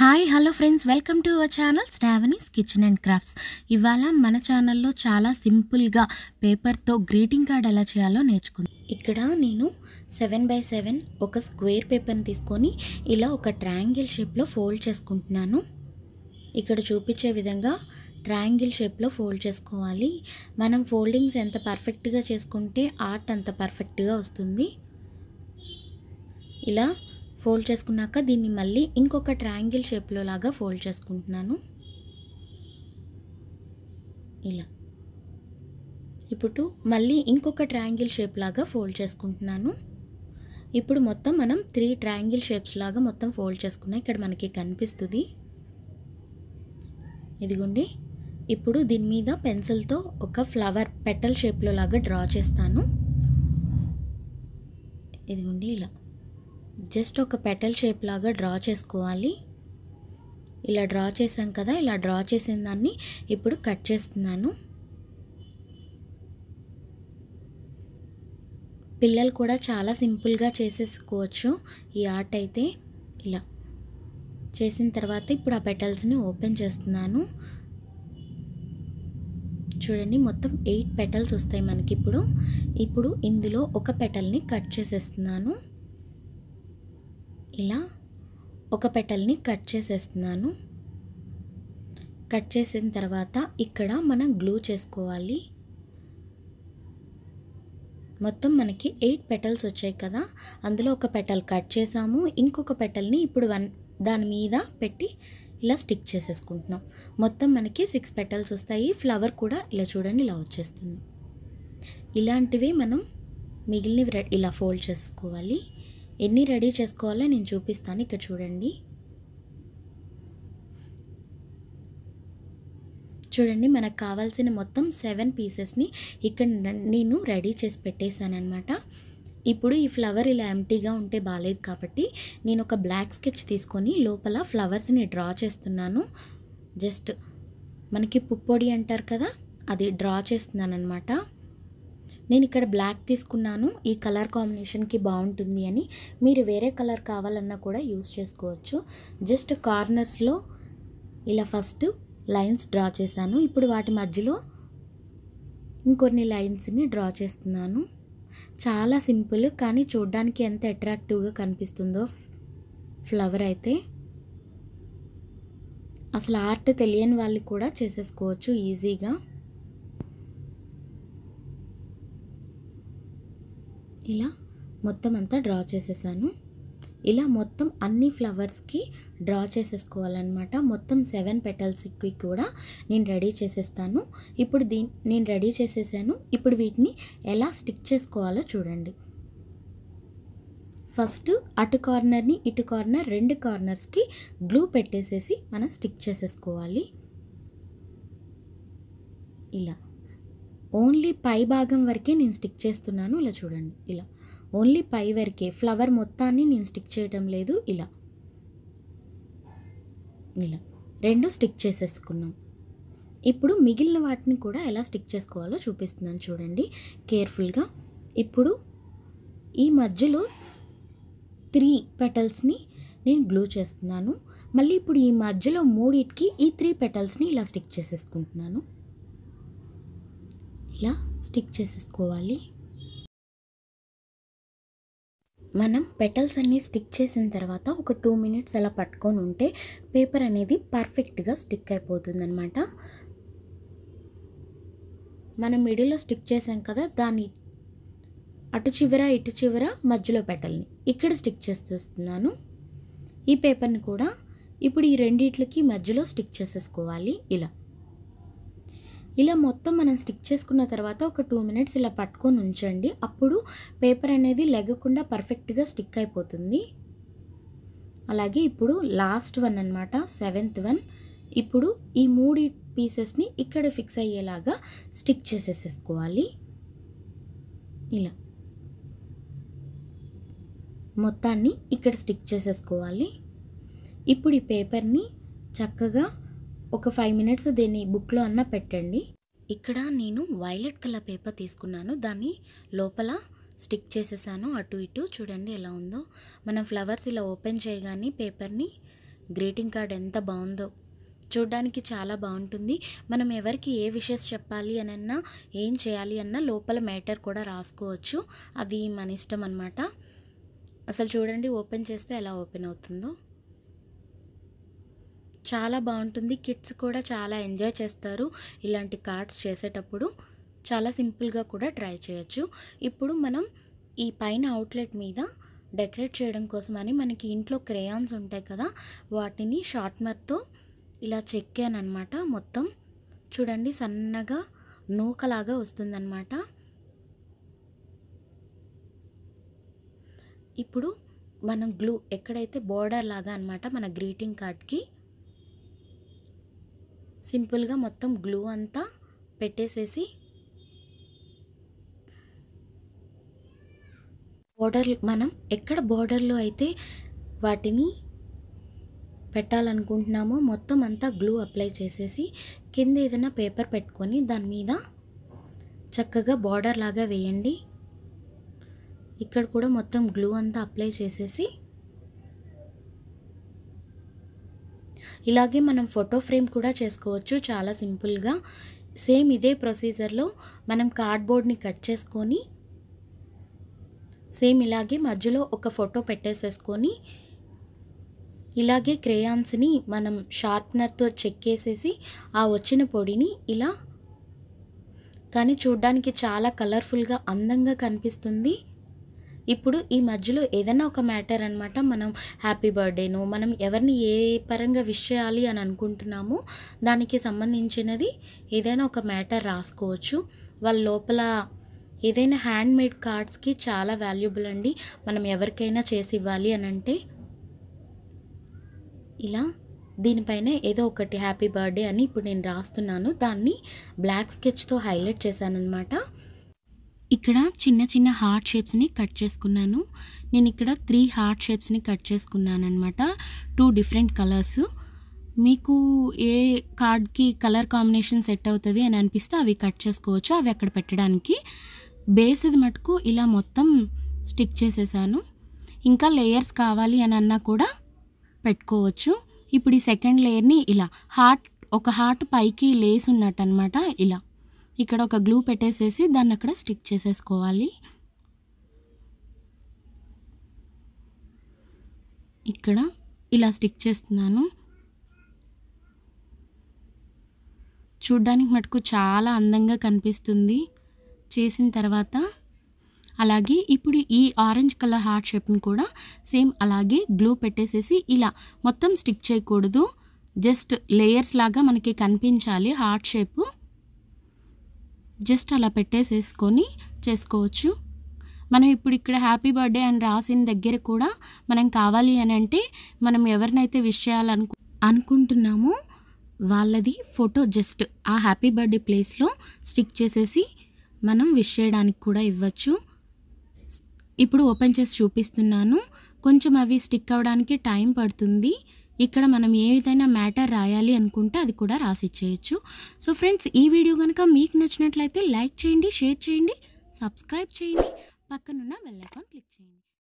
hi hello friends welcome to our channel స్టావనీస్ kitchen and crafts ఇవాళ మన ఛానల్లో చాలా సింపుల్గా పేపర్తో గ్రీటింగ్ కార్డ్ ఎలా చేయాలో నేర్చుకుంది ఇక్కడ నేను సెవెన్ బై సెవెన్ ఒక స్క్వేర్ పేపర్ని తీసుకొని ఇలా ఒక ట్రయాంగిల్ షేప్లో ఫోల్డ్ చేసుకుంటున్నాను ఇక్కడ చూపించే విధంగా ట్రయాంగిల్ షేప్లో ఫోల్డ్ చేసుకోవాలి మనం ఫోల్డింగ్స్ ఎంత పర్ఫెక్ట్గా చేసుకుంటే ఆర్ట్ అంత పర్ఫెక్ట్గా వస్తుంది ఇలా ఫోల్డ్ చేసుకున్నాక దీన్ని మళ్ళీ ఇంకొక ట్రయాంగిల్ షేప్లో లాగా ఫోల్డ్ చేసుకుంటున్నాను ఇలా ఇప్పుడు మళ్ళీ ఇంకొక ట్రయాంగిల్ షేప్ లాగా ఫోల్డ్ చేసుకుంటున్నాను ఇప్పుడు మొత్తం మనం త్రీ ట్రయాంగిల్ షేప్స్ లాగా మొత్తం ఫోల్డ్ చేసుకున్నాం ఇక్కడ మనకి కనిపిస్తుంది ఇదిగోండి ఇప్పుడు దీని మీద పెన్సిల్తో ఒక ఫ్లవర్ పెటల్ షేప్లో లాగా డ్రా చేస్తాను ఇదిగోండి ఇలా జస్ట్ ఒక పెటల్ షేప్ లాగా డ్రా చేసుకోవాలి ఇలా డ్రా చేసాం కదా ఇలా డ్రా చేసిన దాన్ని ఇప్పుడు కట్ చేస్తున్నాను పిల్లలు కూడా చాలా సింపుల్గా చేసేసుకోవచ్చు ఈ ఆర్ట్ అయితే ఇలా చేసిన తర్వాత ఇప్పుడు ఆ పెటల్స్ని ఓపెన్ చేస్తున్నాను చూడండి మొత్తం ఎయిట్ పెటల్స్ వస్తాయి మనకి ఇప్పుడు ఇప్పుడు ఇందులో ఒక పెటల్ని కట్ చేసేస్తున్నాను ఇలా ఒక పెటల్ని కట్ చేసేస్తున్నాను కట్ చేసిన తర్వాత ఇక్కడ మనం గ్లూ చేసుకోవాలి మొత్తం మనకి ఎయిట్ పెటల్స్ వచ్చాయి కదా అందులో ఒక పెటల్ కట్ చేసాము ఇంకొక పెటల్ని ఇప్పుడు వన్ దాని మీద పెట్టి ఇలా స్టిక్ చేసేసుకుంటున్నాం మొత్తం మనకి సిక్స్ పెటల్స్ వస్తాయి ఫ్లవర్ కూడా ఇలా చూడండి ఇలా వచ్చేస్తుంది ఇలాంటివి మనం మిగిలినవి ఇలా ఫోల్డ్ చేసుకోవాలి ఎన్ని రెడీ చేసుకోవాలో నేను చూపిస్తాను ఇక్కడ చూడండి చూడండి మనకు కావాల్సిన మొత్తం సెవెన్ పీసెస్ని ఇక్కడ నేను రెడీ చేసి పెట్టేశానమాట ఇప్పుడు ఈ ఫ్లవర్ ఇలా ఎంటీగా ఉంటే బాగాలేదు కాబట్టి నేను ఒక బ్లాక్ స్కెచ్ తీసుకొని లోపల ఫ్లవర్స్ని డ్రా చేస్తున్నాను జస్ట్ మనకి పుప్పొడి అంటారు కదా అది డ్రా చేస్తున్నాను అనమాట నేను ఇక్కడ బ్లాక్ తీసుకున్నాను ఈ కలర్ కాంబినేషన్కి బాగుంటుంది అని మీరు వేరే కలర్ కావాలన్నా కూడా యూస్ చేసుకోవచ్చు జస్ట్ కార్నర్స్లో ఇలా ఫస్ట్ లైన్స్ డ్రా చేశాను ఇప్పుడు వాటి మధ్యలో ఇంకొన్ని లైన్స్ని డ్రా చేస్తున్నాను చాలా సింపుల్ కానీ చూడ్డానికి ఎంత అట్రాక్టివ్గా కనిపిస్తుందో ఫ్లవర్ అయితే అసలు ఆర్ట్ తెలియని వాళ్ళు కూడా చేసేసుకోవచ్చు ఈజీగా ఇలా మొత్తం అంతా డ్రా చేసేసాను ఇలా మొత్తం అన్ని ఫ్లవర్స్కి డ్రా చేసేసుకోవాలన్నమాట మొత్తం సెవెన్ పెటల్స్కి కూడా నేను రెడీ చేసేస్తాను ఇప్పుడు దీ నేను రెడీ చేసేసాను ఇప్పుడు వీటిని ఎలా స్టిక్ చేసుకోవాలో చూడండి ఫస్ట్ అటు కార్నర్ని ఇటు కార్నర్ రెండు కార్నర్స్కి గ్లూ పెట్టేసేసి మనం స్టిక్ చేసేసుకోవాలి ఇలా ఓన్లీ పై భాగం వరకే నేను స్టిక్ చేస్తున్నాను ఇలా చూడండి ఇలా ఓన్లీ పై వరకే ఫ్లవర్ మొత్తాన్ని నేను స్టిక్ చేయటం లేదు ఇలా ఇలా రెండు స్టిక్ చేసేసుకున్నాం ఇప్పుడు మిగిలిన వాటిని కూడా ఎలా స్టిక్ చేసుకోవాలో చూపిస్తున్నాను చూడండి కేర్ఫుల్గా ఇప్పుడు ఈ మధ్యలో త్రీ పెటల్స్ని నేను గ్లూ చేస్తున్నాను మళ్ళీ ఇప్పుడు ఈ మధ్యలో మూడిటికి ఈ త్రీ పెటల్స్ని ఇలా స్టిక్ చేసేసుకుంటున్నాను ఇలా స్టిక్ చేసేసుకోవాలి మనం పెటల్స్ అన్నీ స్టిక్ చేసిన తర్వాత ఒక టూ మినిట్స్ అలా పట్టుకొని ఉంటే పేపర్ అనేది పర్ఫెక్ట్గా స్టిక్ అయిపోతుందనమాట మనం మిడిల్లో స్టిక్ చేసాం కదా దాని అటు చివర ఇటు చివర మధ్యలో పెటల్ని ఇక్కడ స్టిక్ చేసేస్తున్నాను ఈ పేపర్ని కూడా ఇప్పుడు ఈ రెండిట్లకి మధ్యలో స్టిక్ చేసేసుకోవాలి ఇలా ఇలా మొత్తం మనం స్టిక్ చేసుకున్న తర్వాత ఒక టూ మినిట్స్ ఇలా పట్టుకొని ఉంచండి అప్పుడు పేపర్ అనేది లెగకుండా పర్ఫెక్ట్గా స్టిక్ అయిపోతుంది అలాగే ఇప్పుడు లాస్ట్ వన్ అనమాట సెవెంత్ వన్ ఇప్పుడు ఈ మూడు పీసెస్ని ఇక్కడ ఫిక్స్ అయ్యేలాగా స్టిక్ చేసేసేసుకోవాలి ఇలా మొత్తాన్ని ఇక్కడ స్టిక్ చేసేసుకోవాలి ఇప్పుడు ఈ పేపర్ని చక్కగా ఒక ఫైవ్ మినిట్స్ దీన్ని బుక్లో అన్న పెట్టండి ఇక్కడ నేను వైలెట్ కలర్ పేపర్ తీసుకున్నాను దాన్ని లోపల స్టిక్ చేసేసాను అటు ఇటు చూడండి ఎలా ఉందో మనం ఫ్లవర్స్ ఇలా ఓపెన్ చేయగానే పేపర్ని గ్రీటింగ్ కార్డ్ ఎంత బాగుందో చూడడానికి చాలా బాగుంటుంది మనం ఎవరికి ఏ విషెస్ చెప్పాలి అనన్నా ఏం చేయాలి అన్నా లోపల మ్యాటర్ కూడా రాసుకోవచ్చు అది మన ఇష్టం అనమాట అసలు చూడండి ఓపెన్ చేస్తే ఎలా ఓపెన్ అవుతుందో చాలా బాగుంటుంది కిడ్స్ కూడా చాలా ఎంజాయ్ చేస్తారు ఇలాంటి కార్డ్స్ చేసేటప్పుడు చాలా సింపుల్గా కూడా ట్రై చేయొచ్చు ఇప్పుడు మనం ఈ పైన అవుట్లెట్ మీద డెకరేట్ చేయడం కోసమని మనకి ఇంట్లో క్రేయాన్స్ ఉంటాయి కదా వాటిని షార్ట్నర్తో ఇలా చెక్కానమాట మొత్తం చూడండి సన్నగా నూకలాగా వస్తుందన్నమాట ఇప్పుడు మనం గ్లూ ఎక్కడైతే బోర్డర్ లాగా అనమాట మన గ్రీటింగ్ కార్డ్కి సింపుల్గా మొత్తం గ్లూ అంతా పెట్టేసేసి బోర్డర్ మనం ఎక్కడ బోర్డర్లో అయితే వాటిని పెట్టాలనుకుంటున్నామో మొత్తం అంతా గ్లూ అప్లై చేసేసి కింద ఏదైనా పేపర్ పెట్టుకొని దాని మీద చక్కగా బార్డర్ లాగా వేయండి ఇక్కడ కూడా మొత్తం గ్లూ అంతా అప్లై చేసేసి ఇలాగే మనం ఫోటో ఫ్రేమ్ కూడా చేసుకోవచ్చు చాలా సింపుల్గా సేమ్ ఇదే ప్రొసీజర్లో మనం కార్డ్బోర్డ్ని కట్ చేసుకొని సేమ్ ఇలాగే మధ్యలో ఒక ఫోటో పెట్టేసేసుకొని ఇలాగే క్రేయాన్స్ని మనం షార్ప్నర్తో చెక్ చేసేసి ఆ వచ్చిన పొడిని ఇలా కానీ చూడ్డానికి చాలా కలర్ఫుల్గా అందంగా కనిపిస్తుంది ఇప్పుడు ఈ మధ్యలో ఏదైనా ఒక మ్యాటర్ అనమాట మనం హ్యాపీ బర్త్డేను మనం ఎవరిని ఏ పరంగా విష్ చేయాలి అని అనుకుంటున్నామో దానికి సంబంధించినది ఏదైనా ఒక మ్యాటర్ రాసుకోవచ్చు వాళ్ళ లోపల ఏదైనా హ్యాండ్మేడ్ కార్డ్స్కి చాలా వాల్యుబుల్ అండి మనం ఎవరికైనా చేసి ఇవ్వాలి అని అంటే ఇలా దీనిపైన ఏదో ఒకటి హ్యాపీ బర్త్డే అని ఇప్పుడు నేను రాస్తున్నాను దాన్ని బ్లాక్ స్కెచ్తో హైలైట్ చేశాను అనమాట ఇక్కడ చిన్న చిన్న హార్ట్ షేప్స్ని కట్ చేసుకున్నాను నేను ఇక్కడ త్రీ హార్ట్ షేప్స్ని కట్ చేసుకున్నాను అనమాట టూ డిఫరెంట్ కలర్స్ మీకు ఏ కార్డ్కి కలర్ కాంబినేషన్ సెట్ అవుతుంది అని అనిపిస్తే అవి కట్ చేసుకోవచ్చు అవి అక్కడ పెట్టడానికి బేస్ ఇది మటుకు ఇలా మొత్తం స్టిక్ చేసేసాను ఇంకా లేయర్స్ కావాలి అని అన్నా కూడా పెట్టుకోవచ్చు ఇప్పుడు ఈ సెకండ్ లేయర్ని ఇలా హార్ట్ ఒక హార్ట్ పైకి లేస్ ఉన్నట్టు అనమాట ఇలా ఇక్కడ ఒక గ్లూ పెట్టేసేసి దాన్ని అక్కడ స్టిక్ చేసేసుకోవాలి ఇక్కడ ఇలా స్టిక్ చేస్తున్నాను చూడ్డానికి మటుకు చాలా అందంగా కనిపిస్తుంది చేసిన తర్వాత అలాగే ఇప్పుడు ఈ ఆరెంజ్ కలర్ హార్ట్ షేప్ని కూడా సేమ్ అలాగే గ్లూ పెట్టేసేసి ఇలా మొత్తం స్టిక్ చేయకూడదు జస్ట్ లేయర్స్ లాగా మనకి కనిపించాలి హార్ట్ షేపు జస్ట్ అలా పెట్టేసేసుకొని చేసుకోవచ్చు మనం ఇప్పుడు ఇక్కడ హ్యాపీ బర్త్డే అని రాసిన దగ్గర కూడా మనం కావాలి అని అంటే మనం ఎవరినైతే విష్ చేయాలనుకు అనుకుంటున్నామో వాళ్ళది ఫోటో జస్ట్ ఆ హ్యాపీ బర్త్డే ప్లేస్లో స్టిక్ చేసేసి మనం విష్ చేయడానికి కూడా ఇవ్వచ్చు ఇప్పుడు ఓపెన్ చేసి చూపిస్తున్నాను కొంచెం అవి స్టిక్ అవ్వడానికి టైం పడుతుంది ఇక్కడ మనం విధంగా మ్యాటర్ రాయాలి అనుకుంటే అది కూడా రాసిచ్చేయచ్చు సో ఫ్రెండ్స్ ఈ వీడియో కనుక మీకు నచ్చినట్లయితే లైక్ చేయండి షేర్ చేయండి సబ్స్క్రైబ్ చేయండి పక్కనున్న బెల్ క్లిక్ చేయండి